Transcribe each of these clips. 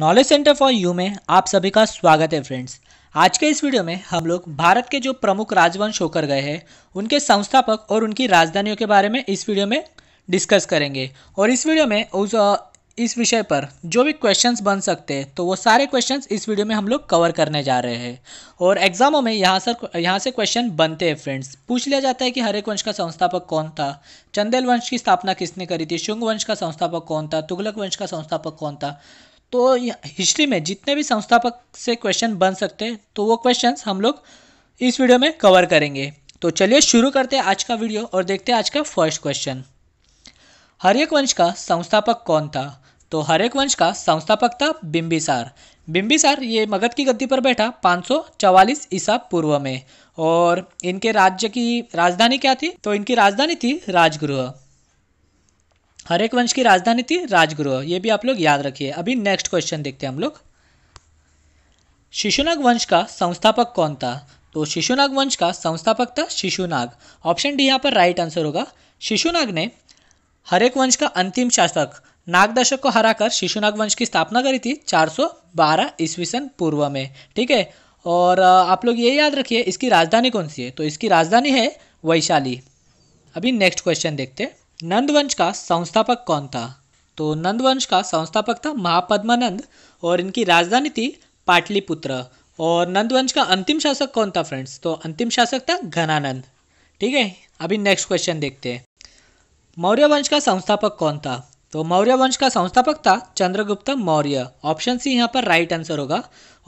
knowledge centre for you में आप सभी का स्वागत है फ्रेंड्स आज के इस वीडियो में हम लोग भारत के जो प्रमुख राजवंश होकर गए हैं उनके संस्थापक और उनकी राजधानियों के बारे में इस वीडियो में डिस्कस करेंगे और इस वीडियो में उस इस विषय पर जो भी क्वेश्चंस बन सकते हैं तो वो सारे क्वेश्चंस इस वीडियो में हम लोग कवर करने जा रहे हैं और एग्जामों में यहाँ सर यहाँ से क्वेश्चन बनते हैं फ्रेंड्स पूछ लिया जाता है कि हरेक वंश का संस्थापक कौन था चंदेल वंश की स्थापना किसने करी थी शुंग वंश का संस्थापक कौन था तुगलक वंश का संस्थापक कौन था तो हिस्ट्री में जितने भी संस्थापक से क्वेश्चन बन सकते हैं तो वो क्वेश्चन हम लोग इस वीडियो में कवर करेंगे तो चलिए शुरू करते हैं आज का वीडियो और देखते हैं आज का फर्स्ट क्वेश्चन हरेक वंश का संस्थापक कौन था तो हरेक वंश का संस्थापक था बिम्बिसार बिम्बिसार ये मगध की गद्दी पर बैठा 544 ईसा पूर्व में और इनके राज्य की राजधानी क्या थी तो इनकी राजधानी थी राजगृह हर एक वंश की राजधानी थी राजगृह ये भी आप लोग याद रखिए अभी नेक्स्ट क्वेश्चन देखते हैं हम लोग शिशुनाग वंश का संस्थापक कौन था तो शिशुनाग वंश का संस्थापक था शिशुनाग ऑप्शन डी यहाँ पर राइट आंसर होगा शिशुनाग ने हरेक वंश का अंतिम शासक नागदशक को हराकर शिशुनाग वंश की स्थापना करी थी 412 ईस्वी सन पूर्व में ठीक है और आप लोग ये याद रखिए इसकी राजधानी कौन सी है तो इसकी राजधानी है वैशाली अभी नेक्स्ट क्वेश्चन देखते हैं नंदवंश का संस्थापक कौन था तो नंदवंश का संस्थापक था महापद्मानंद और इनकी राजधानी थी पाटलिपुत्र और नंदवंश का अंतिम शासक कौन था फ्रेंड्स तो अंतिम शासक था घनानंद ठीक है अभी नेक्स्ट क्वेश्चन देखते हैं मौर्य वंश का संस्थापक कौन था तो मौर्य वंश का संस्थापक था चंद्रगुप्त मौर्य ऑप्शन सी यहाँ पर राइट आंसर होगा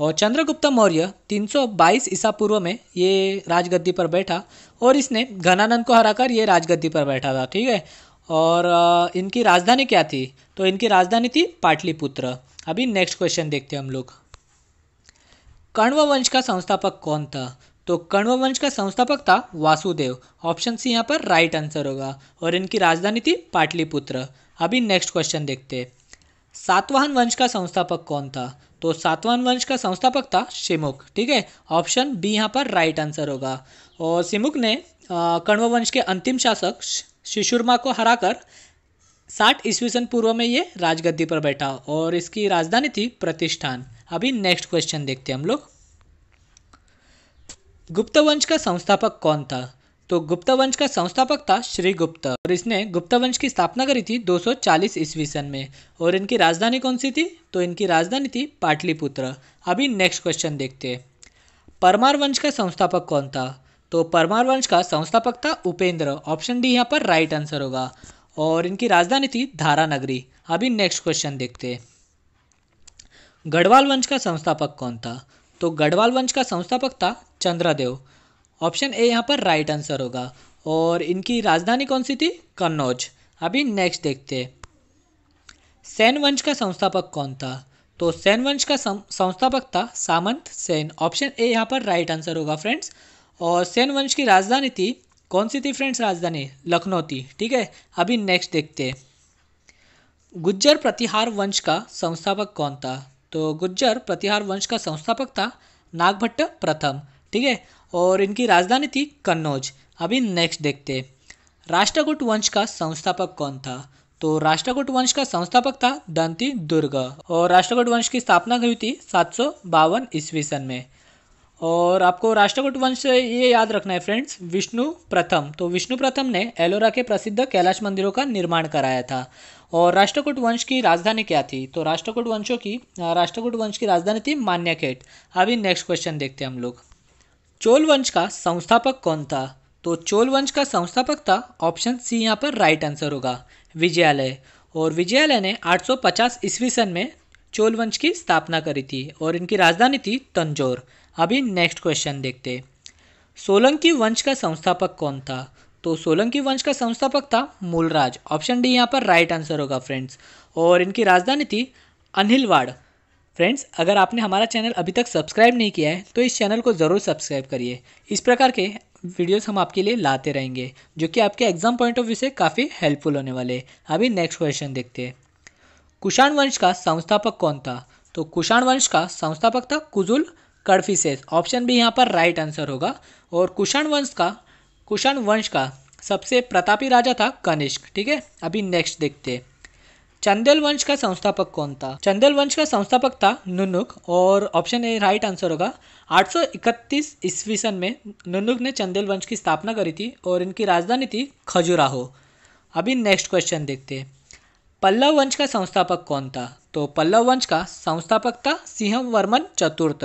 और चंद्रगुप्त मौर्य 322 ईसा पूर्व में ये राजगद्दी पर बैठा और इसने घनानंद को हराकर ये राजगद्दी पर बैठा था ठीक है और इनकी राजधानी क्या थी तो इनकी राजधानी थी पाटलिपुत्र अभी नेक्स्ट क्वेश्चन देखते हैं हम लोग कण्व वंश का संस्थापक कौन था तो कण्व वंश का संस्थापक था वासुदेव ऑप्शन सी यहाँ पर राइट आंसर होगा और इनकी राजधानी थी पाटलिपुत्र अभी नेक्स्ट क्वेश्चन देखते हैं सातवाहन वंश का संस्थापक कौन था तो सातवाहन वंश का संस्थापक था शिमुख ठीक है ऑप्शन बी यहाँ पर राइट आंसर होगा और शिमुक ने कण्व वंश के अंतिम शासक शिशुरमा को हराकर साठ ईस्वी सन पूर्व में ये राजगद्दी पर बैठा और इसकी राजधानी थी प्रतिष्ठान अभी नेक्स्ट क्वेश्चन देखते हैं हम लोग गुप्त वंश का संस्थापक कौन था तो गुप्त वंश का संस्थापक था श्री गुप्ता और इसने गुप्त वंश की स्थापना करी थी 240 ईस्वी सन में और इनकी राजधानी कौन सी थी तो इनकी राजधानी थी पाटलिपुत्र अभी नेक्स्ट क्वेश्चन देखते परमार वंश का संस्थापक कौन था तो परमार वंश का संस्थापक था उपेंद्र ऑप्शन डी यहाँ पर राइट आंसर होगा और इनकी राजधानी थी धारा नगरी अभी नेक्स्ट क्वेश्चन देखते गढ़वाल वंश का संस्थापक कौन था तो गढ़वाल वंश का संस्थापक था चंद्रदेव ऑप्शन ए यहाँ पर राइट आंसर होगा और इनकी राजधानी कौन सी थी कन्नौज अभी नेक्स्ट देखते सैन वंश का संस्थापक कौन था तो सैन वंश का संस्थापक था सामंत सेन ऑप्शन ए यहाँ पर राइट आंसर होगा फ्रेंड्स और सैन वंश की राजधानी थी कौन सी थी फ्रेंड्स राजधानी लखनऊ थी ठीक है अभी नेक्स्ट देखते गुज्जर प्रतिहार वंश का संस्थापक कौन था तो गुज्जर प्रतिहार वंश का संस्थापक था नागभट्ट प्रथम ठीक है और इनकी राजधानी थी कन्नौज अभी नेक्स्ट देखते राष्ट्रकूट वंश का संस्थापक कौन था तो राष्ट्रकूट वंश का संस्थापक था दंती दुर्ग और राष्ट्रकूट वंश की स्थापना हुई थी सात सौ बावन ईस्वी सन में और आपको राष्ट्रकूट वंश से ये याद रखना है फ्रेंड्स विष्णु प्रथम तो विष्णु प्रथम ने एलोरा के प्रसिद्ध कैलाश मंदिरों का निर्माण कराया था और राष्ट्रकूट वंश की राजधानी क्या थी तो राष्ट्रकूट वंशों की राष्ट्रकूट वंश की राजधानी थी मान्याखेट अभी नेक्स्ट क्वेश्चन देखते हैं हम लोग चोल वंश का संस्थापक कौन था तो चोल वंश का संस्थापक था ऑप्शन सी यहाँ पर राइट आंसर होगा विजयालय और विजयालय ने 850 ईस्वी सन में चोल वंश की स्थापना करी थी और इनकी राजधानी थी तंजोर अभी नेक्स्ट क्वेश्चन देखते सोलंकी वंश का संस्थापक कौन था तो सोलंकी वंश का संस्थापक था मूलराज ऑप्शन डी यहाँ पर राइट आंसर होगा फ्रेंड्स और इनकी राजधानी थी अनिलवाड़ फ्रेंड्स अगर आपने हमारा चैनल अभी तक सब्सक्राइब नहीं किया है तो इस चैनल को ज़रूर सब्सक्राइब करिए इस प्रकार के वीडियोस हम आपके लिए लाते रहेंगे जो कि आपके एग्जाम पॉइंट ऑफ व्यू से काफ़ी हेल्पफुल होने वाले हैं अभी नेक्स्ट क्वेश्चन देखते हैं कुषाण वंश का संस्थापक कौन था तो कुषाण वंश का संस्थापक था कुजुल कडफिसेस ऑप्शन भी यहाँ पर राइट आंसर होगा और कुषाण वंश का कुषाण वंश का सबसे प्रतापी राजा था कनिष्क ठीक है अभी नेक्स्ट देखते हैं चंदेल वंश का संस्थापक कौन था चंदेल वंश का संस्थापक था नुनुक और ऑप्शन ए राइट आंसर होगा 831 ईस्वी सन में नुनुक ने चंदेल वंश की स्थापना करी थी और इनकी राजधानी थी खजुराहो अभी नेक्स्ट क्वेश्चन देखते हैं पल्लव वंश का संस्थापक कौन था तो पल्लव वंश का संस्थापक था सिंहवर्मन चतुर्थ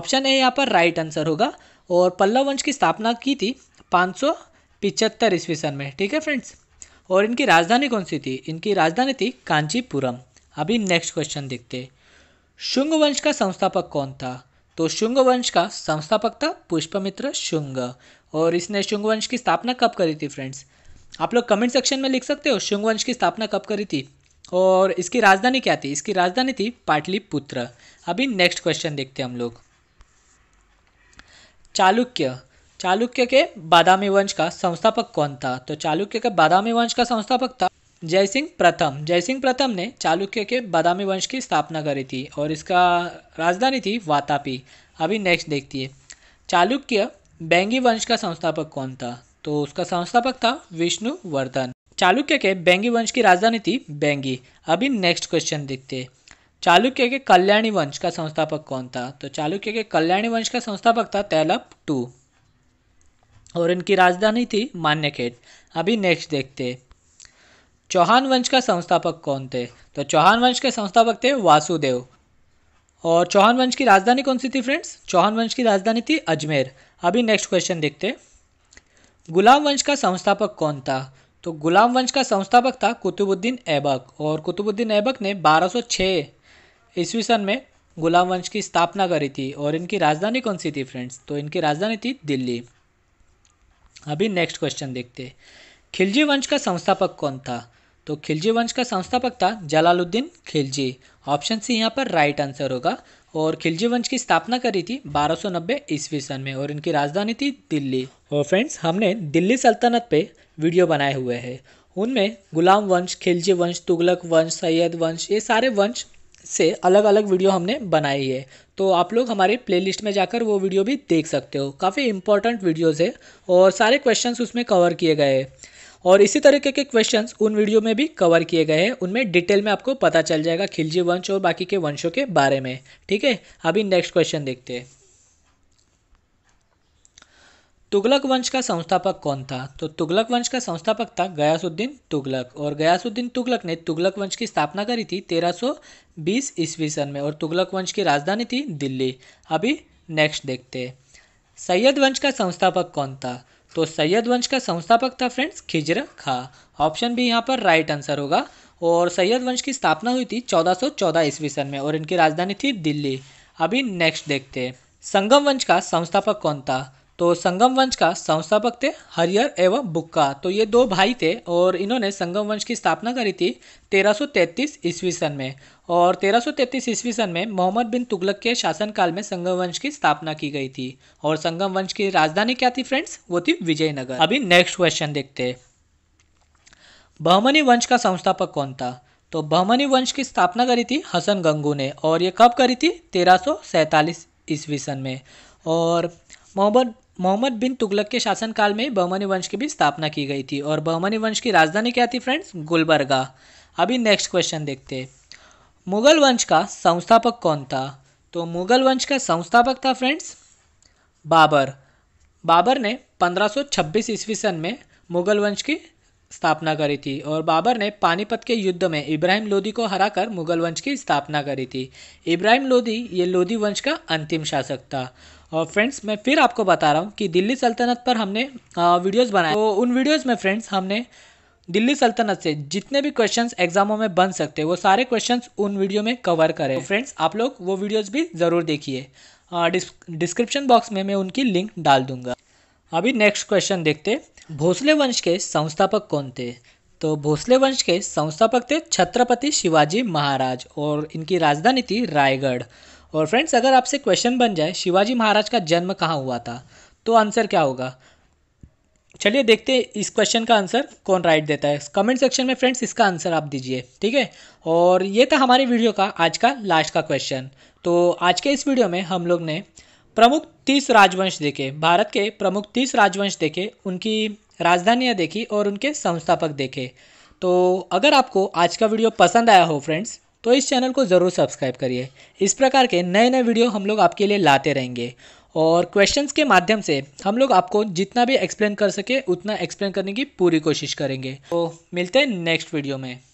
ऑप्शन ए यहाँ पर राइट आंसर होगा और पल्लव वंश की स्थापना की थी पाँच सौ पिचहत्तर ईस्वी सन में ठीक है फ्रेंड्स और इनकी राजधानी कौन सी थी इनकी राजधानी थी कांचीपुरम अभी नेक्स्ट क्वेश्चन देखते शुंग वंश का संस्थापक कौन था तो शुंग वंश का संस्थापक था पुष्पमित्र शुंग और इसने शुंग वंश की स्थापना कब करी थी फ्रेंड्स आप लोग कमेंट सेक्शन में लिख सकते हो शुंग वंश की स्थापना कब करी थी और इसकी राजधानी क्या थी इसकी राजधानी थी पाटलिपुत्र अभी नेक्स्ट क्वेश्चन देखते हैं हम लोग चालुक्य चालुक्य के बादामी वंश का संस्थापक कौन था तो चालुक्य के बादामी वंश का संस्थापक था जयसिंह प्रथम जयसिंह प्रथम ने चालुक्य के बादामी वंश की स्थापना करी थी और इसका राजधानी थी वातापी अभी नेक्स्ट देखती है चालुक्य बैंगी वंश का संस्थापक कौन था तो उसका संस्थापक था विष्णुवर्धन चालुक्य के बैंगी वंश की राजधानी थी बैंगी अभी नेक्स्ट क्वेश्चन देखते हैं चालुक्य के कल्याणी वंश का संस्थापक कौन था तो चालुक्य के कल्याणी वंश का संस्थापक था तैलप टू और इनकी राजधानी थी मान्यखेत अभी नेक्स्ट देखते चौहान वंश का संस्थापक कौन थे तो चौहान वंश के संस्थापक थे वासुदेव और चौहान वंश की राजधानी कौन सी थी फ्रेंड्स चौहान वंश की राजधानी थी अजमेर अभी नेक्स्ट क्वेश्चन देखते गुलाम वंश का संस्थापक कौन था तो गुलाम वंश का संस्थापक था कुतुबुद्दीन ऐबक और कुतुबुद्दीन ऐबक ने 1206 ईस्वी सन में गुलाम वंश की स्थापना करी थी और इनकी राजधानी कौन सी थी फ्रेंड्स तो इनकी राजधानी थी दिल्ली अभी नेक्स्ट क्वेश्चन देखते खिलजी वंश का संस्थापक कौन था तो खिलजी वंश का संस्थापक था जलालुद्दीन खिलजी ऑप्शन सी यहाँ पर राइट आंसर होगा और खिलजी वंश की स्थापना करी थी 1290 ईस्वी सन में और इनकी राजधानी थी दिल्ली और फ्रेंड्स हमने दिल्ली सल्तनत पे वीडियो बनाए हुए हैं उनमें गुलाम वंश खिलजी वंश तुगलक वंश सैयद वंश ये सारे वंश से अलग अलग वीडियो हमने बनाई है तो आप लोग हमारे प्लेलिस्ट में जाकर वो वीडियो भी देख सकते हो काफ़ी इंपॉर्टेंट वीडियोज़ है और सारे क्वेश्चंस उसमें कवर किए गए हैं और इसी तरीके के क्वेश्चंस उन वीडियो में भी कवर किए गए हैं उनमें डिटेल में आपको पता चल जाएगा खिलजी वंश और बाकी के वंशों के बारे में ठीक है अभी नेक्स्ट क्वेश्चन देखते हैं तुगलक वंश का संस्थापक कौन था तो तुगलक वंश का संस्थापक था गयासुद्दीन तुगलक और गयासुद्दीन तुगलक ने तुगलक वंश की स्थापना करी थी 1320 ईस्वी सन में और तुगलक वंश की राजधानी थी दिल्ली अभी नेक्स्ट देखते सैयद वंश का संस्थापक कौन था तो सैयद वंश का संस्थापक था फ्रेंड्स खिजर खा ऑप्शन भी यहाँ पर राइट आंसर होगा और सैयद वंश की स्थापना हुई थी 1414 ईस्वी सन में और इनकी राजधानी थी दिल्ली अभी नेक्स्ट देखते संगम वंश का संस्थापक कौन था तो संगम वंश का संस्थापक थे हरिहर एवं बुक्का तो ये दो भाई थे और इन्होंने संगम वंश की स्थापना करी थी 1333 ईस्वी सन में और 1333 ईस्वी सन में मोहम्मद बिन तुगलक के शासनकाल में संगम वंश की स्थापना की गई थी और संगम वंश की राजधानी क्या थी फ्रेंड्स वो थी विजयनगर अभी नेक्स्ट क्वेश्चन देखते बहमनी वंश का संस्थापक कौन था तो बहमनी वंश की स्थापना करी थी हसन गंगू ने और ये कब करी थी तेरह ईस्वी सन में और मोहम्मद मोहम्मद बिन तुगलक के शासनकाल में बहमनी वंश की भी स्थापना की गई थी और बहमनी वंश की राजधानी क्या थी फ्रेंड्स गुलबर्गा अभी नेक्स्ट क्वेश्चन देखते मुगल वंश का संस्थापक कौन था तो मुगल वंश का संस्थापक था फ्रेंड्स बाबर बाबर ने 1526 ईस्वी सन में मुगल वंश की स्थापना करी थी और बाबर ने पानीपत के युद्ध में इब्राहिम लोदी को हराकर मुगल वंश की स्थापना करी थी इब्राहिम लोदी ये लोदी वंश का अंतिम शासक था और फ्रेंड्स मैं फिर आपको बता रहा हूँ कि दिल्ली सल्तनत पर हमने वीडियोस बनाए तो उन वीडियोस में फ्रेंड्स हमने दिल्ली सल्तनत से जितने भी क्वेश्चंस एग्जामों में बन सकते वो सारे क्वेश्चंस उन वीडियो में कवर करें तो फ्रेंड्स आप लोग वो वीडियोस भी ज़रूर देखिए डिस्क्रिप्शन बॉक्स में मैं उनकी लिंक डाल दूंगा अभी नेक्स्ट क्वेश्चन देखते भोसले वंश के संस्थापक कौन थे तो भोसले वंश के संस्थापक थे छत्रपति शिवाजी महाराज और इनकी राजधानी थी रायगढ़ और फ्रेंड्स अगर आपसे क्वेश्चन बन जाए शिवाजी महाराज का जन्म कहाँ हुआ था तो आंसर क्या होगा चलिए देखते हैं इस क्वेश्चन का आंसर कौन राइट देता है कमेंट सेक्शन में फ्रेंड्स इसका आंसर आप दीजिए ठीक है और ये था हमारे वीडियो का आज का लास्ट का क्वेश्चन तो आज के इस वीडियो में हम लोग ने प्रमुख तीस राजवंश देखे भारत के प्रमुख तीस राजवंश देखे उनकी राजधानियाँ देखी और उनके संस्थापक देखे तो अगर आपको आज का वीडियो पसंद आया हो फ्रेंड्स तो इस चैनल को ज़रूर सब्सक्राइब करिए इस प्रकार के नए नए वीडियो हम लोग आपके लिए लाते रहेंगे और क्वेश्चंस के माध्यम से हम लोग आपको जितना भी एक्सप्लेन कर सके उतना एक्सप्लेन करने की पूरी कोशिश करेंगे तो मिलते हैं नेक्स्ट वीडियो में